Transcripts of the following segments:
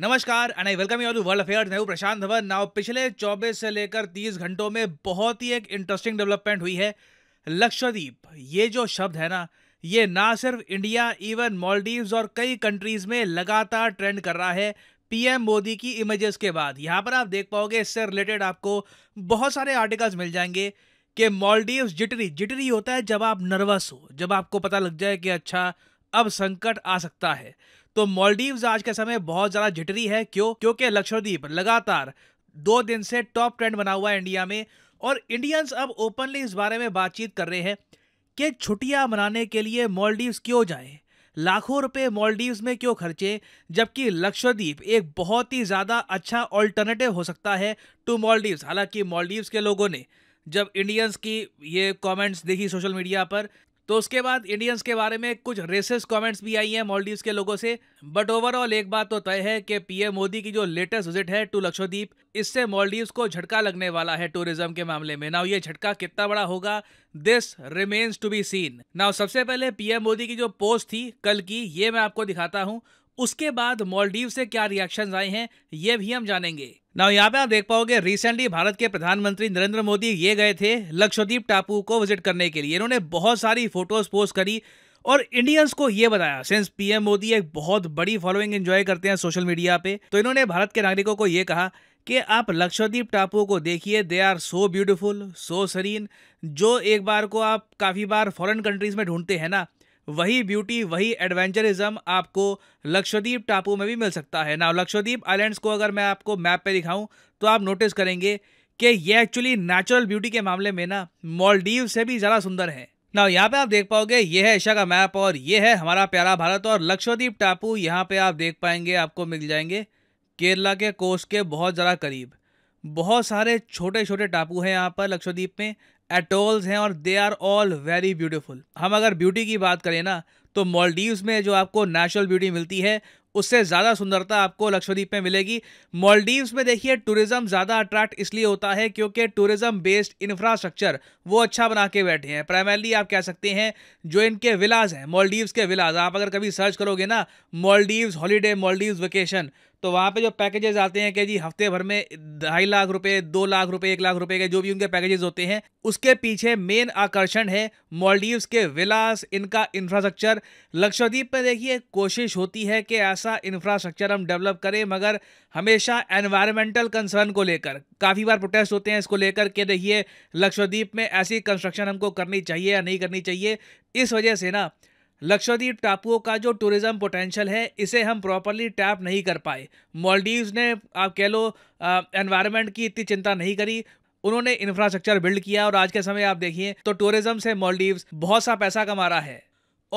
नमस्कार and I welcome you to world affairs मैं Prashant Dhawan now पिछले 24 से लेकर 30 घंटों में बहुत ही एक इंटरेस्टिंग डेवलपमेंट हुई है लक्षद्वीप ये जो शब्द है ना ये ना सिर्फ इंडिया इवन मॉलडीव्स और कई कंट्रीज़ में लगातार ट्रेंड कर रहा है पीएम मोदी की इमेजेस के बाद यहाँ पर आप देख पाओगे इससे रिलेटेड आपको बहुत सारे आर्टिकल्स मिल जाएंगे कि मॉलडीव्स जिटरी जिटरी होता है जब आप नर्वस हो जब आपको पता लग जाए कि अच्छा अब संकट आ सकता है तो मॉलडीव आज के समय बहुत ज्यादा झिटरी है क्यों क्योंकि लक्षद्वीप लगातार दो दिन से टॉप ट्रेंड बना हुआ है इंडिया में और इंडियंस अब ओपनली इस बारे में बातचीत कर रहे हैं कि छुट्टियां मनाने के लिए मालदीव्स क्यों जाएं लाखों रुपए मालदीव्स में क्यों खर्चे जबकि लक्षद्वीप एक बहुत ही ज़्यादा अच्छा ऑल्टरनेटिव हो सकता है टू मालदीव्स हालांकि मॉलडीव्स के लोगों ने जब इंडियंस की ये कमेंट्स देखी सोशल मीडिया पर तो उसके बाद इंडियंस के बारे में कुछ रेसिस कमेंट्स भी आई हैं मॉलडीव के लोगों से बट ओवरऑल एक बात तो तय है कि पीएम मोदी की जो लेटेस्ट विजिट है टू लक्षद्वीप इससे मॉलडीव को झटका लगने वाला है टूरिज्म के मामले में नाउ ये झटका कितना बड़ा होगा this remains to be seen now सबसे पहले पीएम मोदी की जो पोस्ट थी कल की ये मैं आपको दिखाता हूँ उसके बाद मॉलडीव से क्या रिएक्शन आए हैं ये भी हम जानेंगे ना यहाँ पे आप देख पाओगे रिसेंटली भारत के प्रधानमंत्री नरेंद्र मोदी ये गए थे लक्षद्वीप टापू को विजिट करने के लिए इन्होंने बहुत सारी फोटोज पोस्ट करी और इंडियंस को ये बताया सिंस पीएम मोदी एक बहुत बड़ी फॉलोइंग एंजॉय करते हैं सोशल मीडिया पे तो इन्होंने भारत के नागरिकों को ये कहा कि आप लक्षद्वीप टापू को देखिए they are so beautiful so serene जो एक बार को आप काफ़ी बार फॉरेन कंट्रीज में ढूंढते हैं ना वही ब्यूटी वही एडवेंचरिज्म आपको लक्षद्वीप टापू में भी मिल सकता है ना लक्षद्वीप आइलैंड्स को अगर मैं आपको मैप पे दिखाऊं तो आप नोटिस करेंगे कि ये एक्चुअली नेचुरल ब्यूटी के मामले में ना मॉलडीव से भी ज़्यादा सुंदर है ना यहाँ पे आप देख पाओगे ये है एशिया का मैप और ये है हमारा प्यारा भारत और लक्षद्वीप टापू यहाँ पे आप देख पाएंगे आपको मिल जाएंगे केरला के कोस्ट के बहुत ज़्यादा करीब बहुत सारे छोटे छोटे टापू हैं यहाँ पर लक्षद्वीप में एटोल्स हैं और they are all very beautiful हम अगर ब्यूटी की बात करें ना तो मॉलडीव्स में जो आपको नेचुरल ब्यूटी मिलती है उससे ज़्यादा सुंदरता आपको लक्षद्वीप में मिलेगी मॉलडीव्स में देखिए टूरिज़्म ज़्यादा अट्रैक्ट इसलिए होता है क्योंकि टूरिज़्म बेस्ड इंफ्रास्ट्रक्चर वो अच्छा बना के बैठे हैं प्राइमरली आप कह सकते हैं जो इनके विलाज हैं मॉलडीव्स के विलाज आप अगर कभी सर्च करोगे ना मॉलडीव्स हॉलीडे मॉलडीव्स वेकेशन तो वहाँ पे जो पैकेजेस आते हैं कि जी हफ्ते भर में ढाई लाख रुपए दो लाख रुपए एक लाख रुपए के जो भी उनके पैकेजेस होते हैं उसके पीछे मेन आकर्षण है मॉलडीव्स के विलास इनका इंफ्रास्ट्रक्चर लक्षद्वीप पर देखिए कोशिश होती है कि ऐसा इंफ्रास्ट्रक्चर हम डेवलप करें मगर हमेशा एनवायरमेंटल कंसर्न को लेकर काफ़ी बार प्रोटेस्ट होते हैं इसको लेकर के देखिए लक्षद्वीप में ऐसी कंस्ट्रक्शन हमको करनी चाहिए या नहीं करनी चाहिए इस वजह से ना लक्षद्वीप टापुओं का जो टूरिज़्म पोटेंशियल है इसे हम प्रॉपरली टैप नहीं कर पाए मॉलडीव्स ने आप कह लो एनवायरनमेंट की इतनी चिंता नहीं करी उन्होंने इंफ्रास्ट्रक्चर बिल्ड किया और आज के समय आप देखिए तो टूरिज्म से मॉलडीव्स बहुत सा पैसा कमा रहा है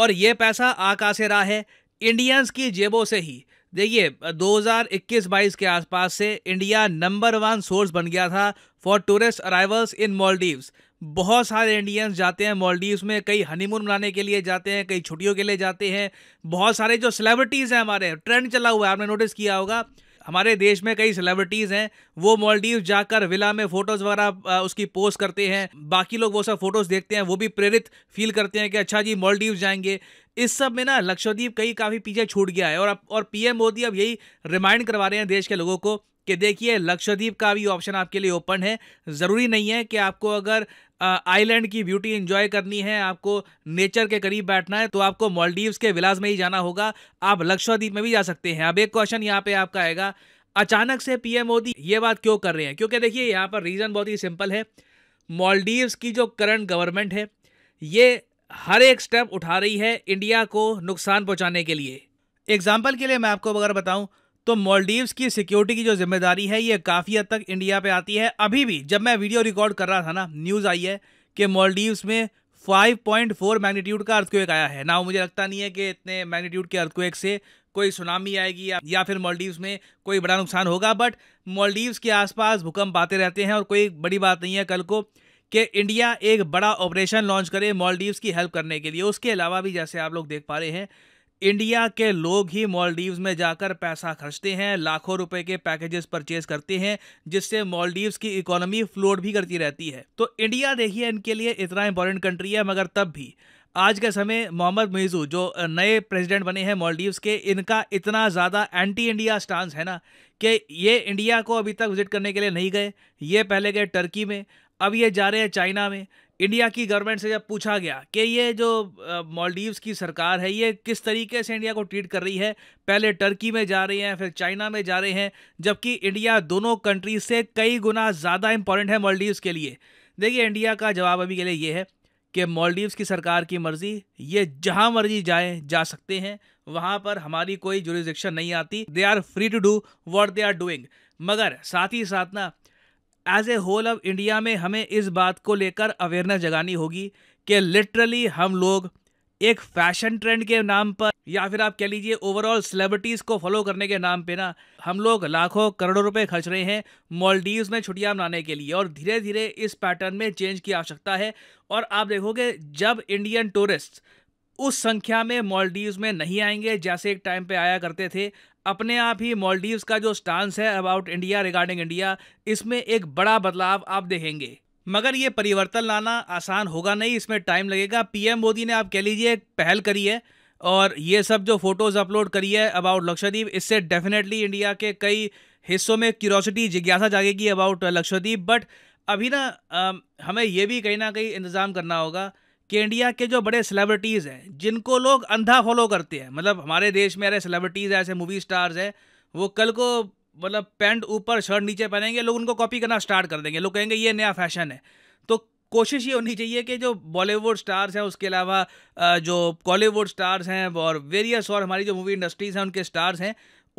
और ये पैसा आका से रहा है इंडियंस की जेबों से ही देखिए 2021-22 के आसपास से इंडिया नंबर वन सोर्स बन गया था for tourist arrivals in Maldives बहुत सारे इंडियंस जाते हैं मॉलडीव्स में कई हनीमून मनाने के लिए जाते हैं कई छुट्टियों के लिए जाते हैं बहुत सारे जो सेलिब्रिटीज़ हैं हमारे ट्रेंड चला हुआ है आपने नोटिस किया होगा हमारे देश में कई सेलिब्रिटीज़ हैं वो मॉलडीव जाकर विला में फ़ोटोज़ वगैरह उसकी पोस्ट करते हैं बाकी लोग वो सब फ़ोटोज़ देखते हैं वो भी प्रेरित फील करते हैं कि अच्छा जी मॉलडीव जाएंगे इस सब में ना लक्षद्वीप कई काफ़ी पीछे छूट गया है और अब और पीएम मोदी अब यही रिमाइंड करवा रहे हैं देश के लोगों को कि देखिए लक्षद्वीप का भी ऑप्शन आपके लिए ओपन है ज़रूरी नहीं है कि आपको अगर आइलैंड की ब्यूटी एंजॉय करनी है आपको नेचर के करीब बैठना है तो आपको मॉलडीव्स के विलास में ही जाना होगा आप लक्षद्वीप में भी जा सकते हैं अब एक क्वेश्चन यहाँ पे आपका आएगा अचानक से पीएम मोदी ये बात क्यों कर रहे हैं क्योंकि देखिए यहाँ पर रीज़न बहुत ही सिंपल है मॉलडीव्स की जो करंट गवर्नमेंट है ये हर एक स्टेप उठा रही है इंडिया को नुकसान पहुंचाने के लिए एग्जाम्पल के लिए मैं आपको अगर बताऊं तो मॉलडीव्स की सिक्योरिटी की जो जिम्मेदारी है ये काफ़ी हद तक इंडिया पे आती है अभी भी जब मैं वीडियो रिकॉर्ड कर रहा था ना न्यूज़ आई है कि मॉलडीव्स में 5.4 मैग्नीट्यूड का अर्थक्वेक आया है ना मुझे लगता नहीं है कि इतने मैग्नीट्यूड के अर्थक्वेक से कोई सुनामी आएगी या, या फिर मॉलडीव्स में कोई बड़ा नुकसान होगा बट मॉलडीव्स के आसपास भूकंप आते रहते हैं और कोई बड़ी बात नहीं है कल को कि इंडिया एक बड़ा ऑपरेशन लॉन्च करे मॉलडीव्स की हेल्प करने के लिए उसके अलावा भी जैसे आप लोग देख पा रहे हैं इंडिया के लोग ही मॉलडीव्स में जाकर पैसा खर्चते हैं लाखों रुपए के पैकेजेस परचेज करते हैं जिससे मॉलडीव्स की इकोनॉमी फ्लोट भी करती रहती है तो इंडिया देखिए इनके लिए इतना इंपॉर्टेंट कंट्री है मगर तब भी आज के समय मोहम्मद मिजू जो नए प्रेसिडेंट बने हैं मॉलडीव्स के इनका इतना ज़्यादा एंटी इंडिया स्टांस है ना कि ये इंडिया को अभी तक विजिट करने के लिए नहीं गए ये पहले गए टर्की में अब ये जा रहे हैं चाइना में इंडिया की गवर्नमेंट से जब पूछा गया कि ये जो मालदीव्स की सरकार है ये किस तरीके से इंडिया को ट्रीट कर रही है पहले टर्की में जा रही हैं फिर चाइना में जा रहे हैं जबकि इंडिया दोनों कंट्रीज से कई गुना ज़्यादा इंपॉर्टेंट है मालदीव्स के लिए देखिए इंडिया का जवाब अभी के लिए ये है कि मालदीव्स की सरकार की मर्ज़ी ये जहाँ मर्जी जाए जा सकते हैं वहाँ पर हमारी कोई जुरिस्डिक्शन नहीं आती they are free to do what they are doing मगर साथ ही साथ ना as a whole of India में हमें इस बात को लेकर अवेयरनेस जगानी होगी कि लिटरली हम लोग एक फैशन ट्रेंड के नाम पर या फिर आप कह लीजिए ओवरऑल सेलिब्रिटीज़ को फॉलो करने के नाम पे ना हम लोग लाखों करोड़ों रुपए खर्च रहे हैं मॉलडीव्स में छुट्टियां मनाने के लिए और धीरे धीरे इस पैटर्न में चेंज की आवश्यकता है और आप देखोगे जब इंडियन टूरिस्ट उस संख्या में मॉलडीव में नहीं आएंगे जैसे एक टाइम पे आया करते थे अपने आप ही मॉलडीव का जो स्टांस है अबाउट इंडिया रिगार्डिंग इंडिया इसमें एक बड़ा बदलाव आप देखेंगे मगर ये परिवर्तन लाना आसान होगा नहीं इसमें टाइम लगेगा पीएम मोदी ने आप कह लीजिए एक पहल करी है और ये सब जो फोटोज़ अपलोड करी है अबाउट लक्षद्वीप इससे डेफिनेटली इंडिया के कई हिस्सों में क्यूरोसिटी जिज्ञासा जागेगी अबाउट लक्षद्वीप बट अभी ना हमें ये भी कहीं ना कहीं इंतज़ाम करना होगा कि इंडिया के जो बड़े सेलिब्रिटीज़ हैं जिनको लोग अंधा फॉलो करते हैं मतलब हमारे देश में अरे सेलिब्रिटीज़ ऐसे मूवी स्टार्स हैं वो कल को मतलब पैंट ऊपर शर्ट नीचे पहनेंगे लोग उनको कॉपी करना स्टार्ट कर देंगे लोग कहेंगे ये नया फैशन है तो कोशिश ये होनी चाहिए कि जो बॉलीवुड स्टार्स हैं उसके अलावा जो कॉलीवुड स्टार्स हैं और वेरियस और हमारी जो मूवी इंडस्ट्रीज़ हैं उनके स्टार्स हैं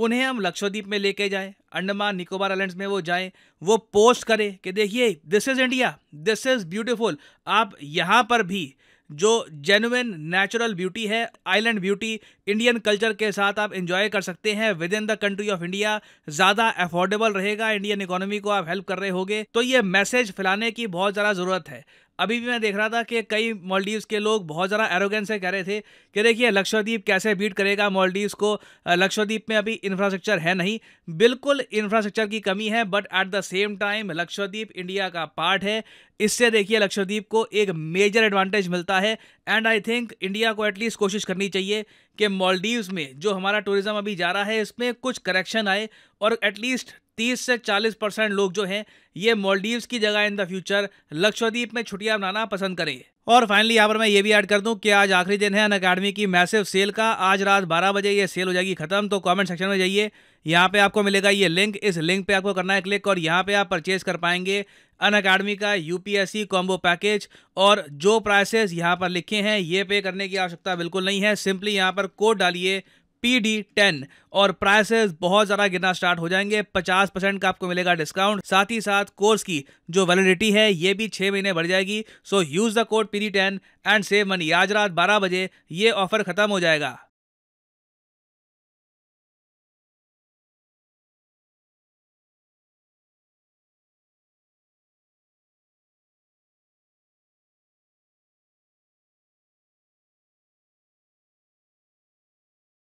उन्हें हम लक्षद्वीप में लेके जाएं अंडमान निकोबार आइलैंड्स में वो जाएं वो पोस्ट करे कि देखिए this is India this is beautiful आप यहाँ पर भी जो जेनुइन नेचुरल ब्यूटी है आइलैंड ब्यूटी इंडियन कल्चर के साथ आप इंजॉय कर सकते हैं within the country of India ज़्यादा अफोर्डेबल रहेगा इंडियन इकोनॉमी को आप हेल्प कर रहे होगे तो ये मैसेज फैलाने की बहुत ज़्यादा ज़रूरत है अभी भी मैं देख रहा था कि कई मॉलडीव्स के लोग बहुत ज़्यादा एरोगेंस से कह रहे थे कि देखिए लक्षद्वीप कैसे बीट करेगा मॉलडीव्स को लक्षद्वीप में अभी इंफ्रास्ट्रक्चर है नहीं बिल्कुल इंफ्रास्ट्रक्चर की कमी है but at the same time Lakshadweep India का पार्ट है इससे देखिए लक्षद्वीप को एक मेजर एडवांटेज मिलता है एंड आई थिंक इंडिया को एटलीस्ट कोशिश करनी चाहिए कि मॉलडीव्स में जो हमारा टूरिज़्म अभी जा रहा है इसमें कुछ करेक्शन आए और एटलीस्ट तीस से चालीस परसेंट लोग जो हैं ये मॉलडीव्स की जगह इन द फ्यूचर लक्षद्वीप में छुट्टियाँ बनाना पसंद करेंगे और फाइनली यहाँ पर मैं ये भी ऐड कर दूं कि आज आखिरी दिन है अन अकेडमी की मैसिव सेल का आज रात 12 बजे ये सेल हो जाएगी खत्म तो कमेंट सेक्शन में जाइए यहाँ पे आपको मिलेगा ये लिंक इस लिंक पे आपको करना है क्लिक और यहाँ पे आप परचेज कर पाएंगे अन अकेडमी का यूपीएससी कॉम्बो पैकेज और जो प्राइसेस यहाँ पर लिखे हैं ये पे करने की आवश्यकता बिल्कुल नहीं है सिंपली यहाँ पर कोड डालिए पी डी टेन और प्राइसेस बहुत ज़्यादा गिरना स्टार्ट हो जाएंगे 50 परसेंट का आपको मिलेगा डिस्काउंट साथ ही साथ कोर्स की जो वैलिडिटी है ये भी छः महीने बढ़ जाएगी so use the code P D ten and save money आज रात बारह बजे ये ऑफर खत्म हो जाएगा